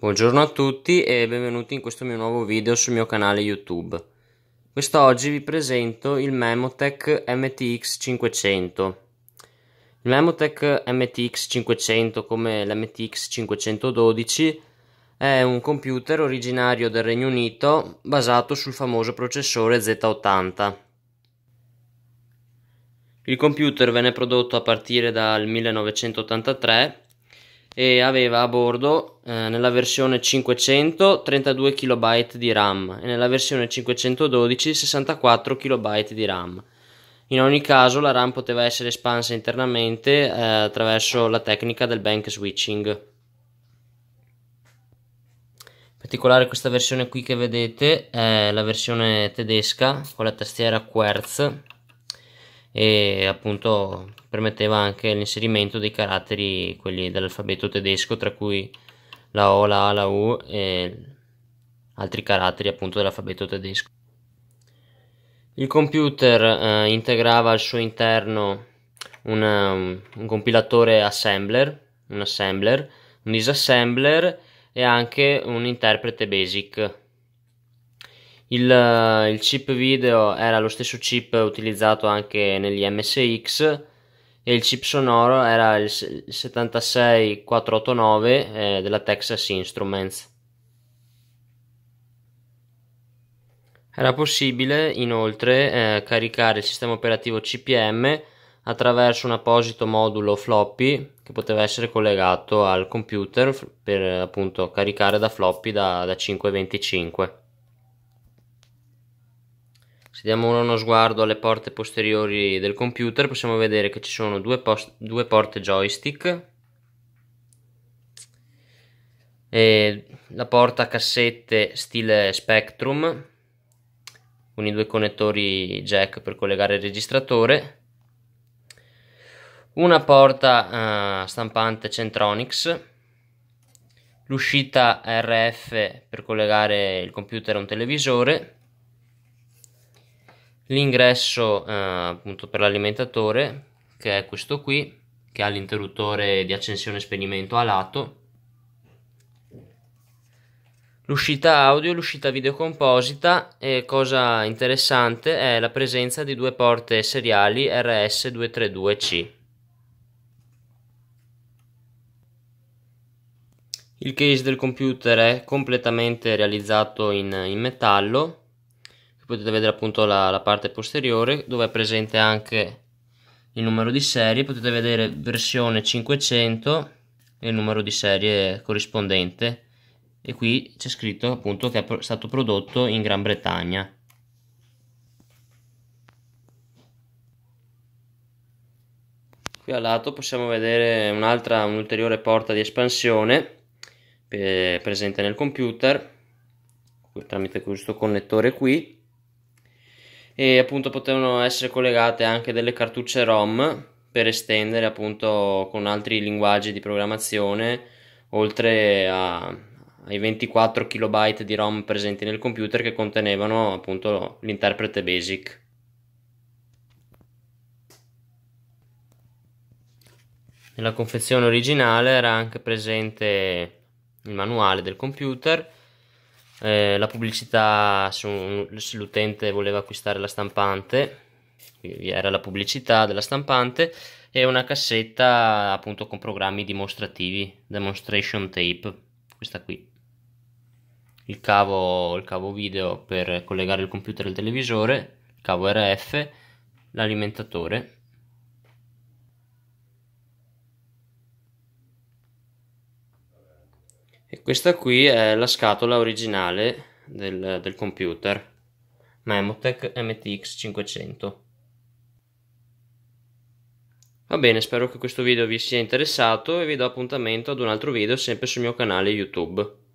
Buongiorno a tutti e benvenuti in questo mio nuovo video sul mio canale YouTube. Quest'oggi vi presento il Memotech MTX500. Il Memotech MTX500 come l'MTX512 è un computer originario del Regno Unito basato sul famoso processore Z80. Il computer venne prodotto a partire dal 1983 e aveva a bordo eh, nella versione 500 32 KB di RAM e nella versione 512 64 KB di RAM. In ogni caso la RAM poteva essere espansa internamente eh, attraverso la tecnica del bank switching. In particolare questa versione qui che vedete è la versione tedesca con la tastiera Quartz e appunto permetteva anche l'inserimento dei caratteri quelli dell'alfabeto tedesco tra cui la O, la A, la U e altri caratteri appunto dell'alfabeto tedesco. Il computer eh, integrava al suo interno una, um, un compilatore assembler, un assembler, un disassembler e anche un interprete basic il, eh, il, chip video era lo stesso chip utilizzato anche negli MSX e il chip sonoro era il 76489 eh, della Texas Instruments. Era possibile inoltre eh, caricare il sistema operativo CPM attraverso un apposito modulo floppy che poteva essere collegato al computer per appunto caricare da floppy da, da 525. Se diamo uno sguardo alle porte posteriori del computer possiamo vedere che ci sono due, due porte joystick la porta cassette stile Spectrum con i due connettori jack per collegare il registratore una porta uh, stampante Centronics l'uscita RF per collegare il computer a un televisore l'ingresso eh, appunto per l'alimentatore che è questo qui che ha l'interruttore di accensione e spegnimento a lato l'uscita audio l'uscita video composita e cosa interessante è la presenza di due porte seriali RS232C il case del computer è completamente realizzato in, in metallo potete vedere appunto la, la parte posteriore dove è presente anche il numero di serie potete vedere versione 500 e il numero di serie corrispondente e qui c'è scritto appunto che è stato prodotto in Gran Bretagna qui a lato possiamo vedere un'altra un'ulteriore porta di espansione eh, presente nel computer tramite questo connettore qui e appunto potevano essere collegate anche delle cartucce ROM per estendere appunto con altri linguaggi di programmazione oltre a, ai 24 KB di ROM presenti nel computer che contenevano appunto l'interprete BASIC. Nella confezione originale era anche presente il manuale del computer eh, la pubblicità se, se l'utente voleva acquistare la stampante era la pubblicità della stampante e una cassetta appunto con programmi dimostrativi demonstration tape questa qui il cavo, il cavo video per collegare il computer al televisore il cavo RF l'alimentatore e questa qui è la scatola originale del, del computer Memotech MTX 500 va bene spero che questo video vi sia interessato e vi do appuntamento ad un altro video sempre sul mio canale YouTube